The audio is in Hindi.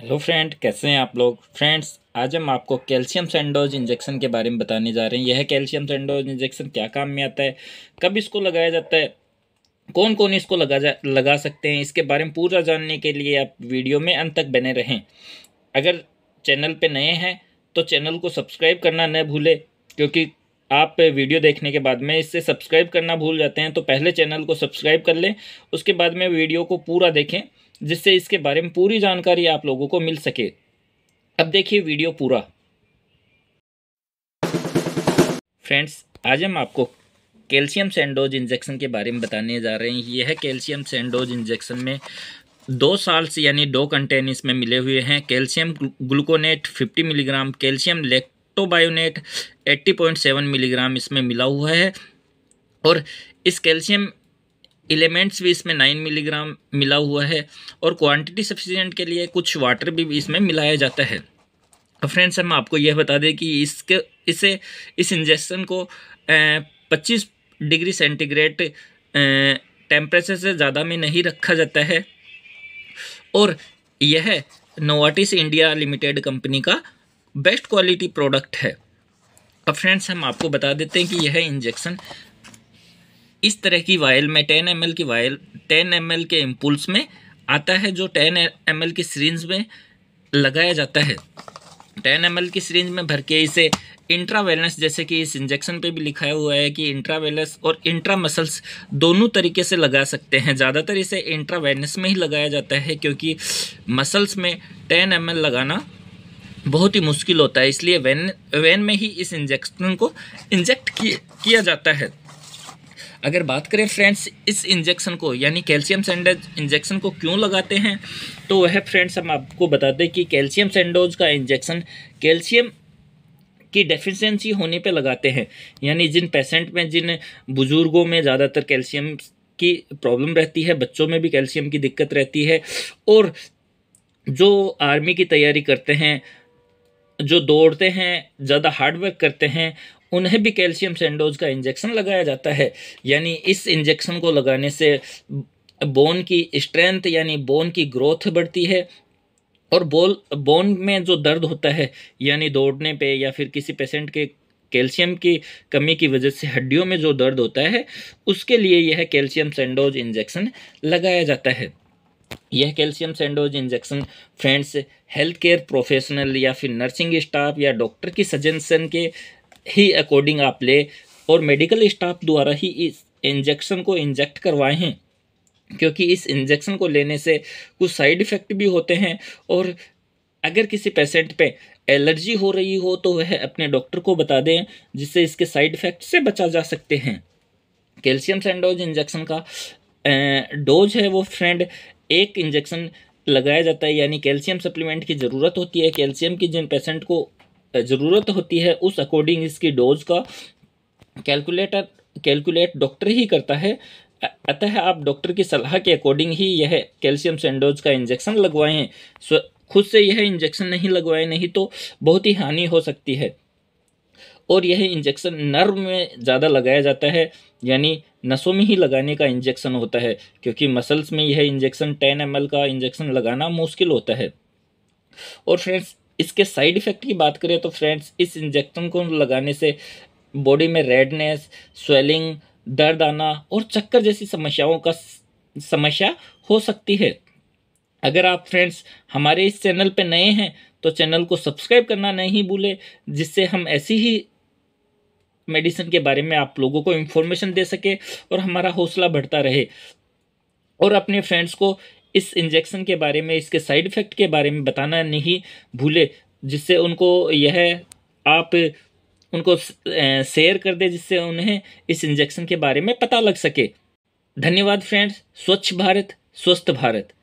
हेलो फ्रेंड कैसे हैं आप लोग फ्रेंड्स आज हम आपको कैल्शियम सेंडोज इंजेक्शन के बारे में बताने जा रहे हैं यह कैल्शियम सेंडोज इंजेक्शन क्या काम में आता है कब इसको लगाया जाता है कौन कौन इसको लगा जा लगा सकते हैं इसके बारे में पूरा जानने के लिए आप वीडियो में अंत तक बने रहें अगर चैनल पर नए हैं तो चैनल को सब्सक्राइब करना न भूलें क्योंकि आप वीडियो देखने के बाद में इससे सब्सक्राइब करना भूल जाते हैं तो पहले चैनल को सब्सक्राइब कर लें उसके बाद में वीडियो को पूरा देखें जिससे इसके बारे में पूरी जानकारी आप लोगों को मिल सके अब देखिए वीडियो पूरा फ्रेंड्स आज हम आपको कैल्शियम सैंडोज इंजेक्शन के बारे में बताने जा रहे हैं यह है कैल्शियम सैंडोज इंजेक्शन में दो साल्स यानी दो कंटेन इसमें मिले हुए हैं calcium gluconate 50 milligram calcium lactobionate 80.7 milligram इसमें मिला हुआ है और इस कैल्शियम एलिमेंट्स भी इसमें नाइन मिलीग्राम मिला हुआ है और क्वांटिटी सफिशियंट के लिए कुछ वाटर भी इसमें मिलाया जाता है फ्रेंड्स हम आपको यह बता दें कि इसके इसे इस इंजेक्शन को पच्चीस डिग्री सेंटीग्रेड टेम्परेचर से ज़्यादा में नहीं रखा जाता है और यह नोवाटिस इंडिया लिमिटेड कंपनी का बेस्ट क्वालिटी प्रोडक्ट है अब फ्रेंड्स हम आपको बता देते हैं कि यह इंजेक्शन इस तरह की वायल में टेन एम की वायल टेन एम के इम्पुल्स में आता है जो टेन एम की सीरीज में लगाया जाता है टेन एम की सीरीज में भर के इसे इंट्रावेलनस जैसे कि इस इंजेक्शन पे भी लिखा हुआ है कि इंट्रावेलस और इंट्रा मसल्स दोनों तरीके से लगा सकते हैं ज़्यादातर इसे इंट्रावेलनस में ही लगाया जाता है क्योंकि मसल्स में टेन एम लगाना बहुत ही मुश्किल होता है इसलिए वैन वैन में ही इस इंजेक्शन को इंजेक्ट किया जाता है अगर बात करें फ्रेंड्स इस इंजेक्शन को यानी कैल्शियम सेंडोज इंजेक्शन को क्यों लगाते हैं तो वह फ्रेंड्स हम आपको बता दें कि कैल्शियम सेंडोज का इंजेक्शन कैल्शियम की डेफिशिएंसी होने पे लगाते हैं यानी जिन पेशेंट में जिन बुज़ुर्गों में ज़्यादातर कैल्शियम की प्रॉब्लम रहती है बच्चों में भी कैल्शियम की दिक्कत रहती है और जो आर्मी की तैयारी करते हैं जो दौड़ते हैं ज़्यादा हार्डवर्क करते हैं उन्हें भी कैल्शियम सेंडोज का इंजेक्शन लगाया जाता है यानी इस इंजेक्शन को लगाने से बोन की स्ट्रेंथ यानी बोन की ग्रोथ बढ़ती है और बोल बोन में जो दर्द होता है यानी दौड़ने पे या फिर किसी पेशेंट के कैल्शियम की कमी की वजह से हड्डियों में जो दर्द होता है उसके लिए यह कैल्शियम सेंडोज इंजेक्शन लगाया जाता है यह calcium Sandoz injection friends health care professional या फिर नर्सिंग स्टाफ या डॉक्टर की सजेशन के ही अकॉर्डिंग आप ले और मेडिकल स्टाफ द्वारा ही इस इंजेक्शन को इंजेक्ट करवाए हैं क्योंकि इस इंजेक्शन को लेने से कुछ साइड इफ़ेक्ट भी होते हैं और अगर किसी पेशेंट पे एलर्जी हो रही हो तो वह अपने डॉक्टर को बता दें जिससे इसके साइड इफ़ेक्ट से बचा जा सकते हैं कैल्शियम सैंडोज इंजेक्शन का डोज है वो फ्रेंड एक इंजेक्शन लगाया जाता है यानी कैल्शियम सप्लीमेंट की ज़रूरत होती है कैल्शियम की जिन पेशेंट को ज़रूरत होती है उस अकॉर्डिंग इसकी डोज का कैलकुलेटर कैलकुलेट डॉक्टर ही करता है अतः आप डॉक्टर की सलाह के अकॉर्डिंग ही यह कैल्शियम सेंडोज का इंजेक्शन लगवाएं खुद से यह इंजेक्शन नहीं लगवाएं नहीं तो बहुत ही हानि हो सकती है और यह इंजेक्शन नर्व में ज़्यादा लगाया जाता है यानी नसों में ही लगाने का इंजेक्शन होता है क्योंकि मसल्स में यह इंजेक्शन टेन एम का इंजेक्शन लगाना मुश्किल होता है और फ्रेंड्स इसके साइड इफ़ेक्ट की बात करें तो फ्रेंड्स इस इंजेक्शन को लगाने से बॉडी में रेडनेस स्वेलिंग दर्द आना और चक्कर जैसी समस्याओं का समस्या हो सकती है अगर आप फ्रेंड्स हमारे इस चैनल पर नए हैं तो चैनल को सब्सक्राइब करना नहीं भूलें जिससे हम ऐसी ही मेडिसिन के बारे में आप लोगों को इन्फॉर्मेशन दे सके और हमारा हौसला बढ़ता रहे और अपने फ्रेंड्स को इस इंजेक्शन के बारे में इसके साइड इफ़ेक्ट के बारे में बताना नहीं भूले जिससे उनको यह आप उनको शेयर कर दे जिससे उन्हें इस इंजेक्शन के बारे में पता लग सके धन्यवाद फ्रेंड्स स्वच्छ भारत स्वस्थ भारत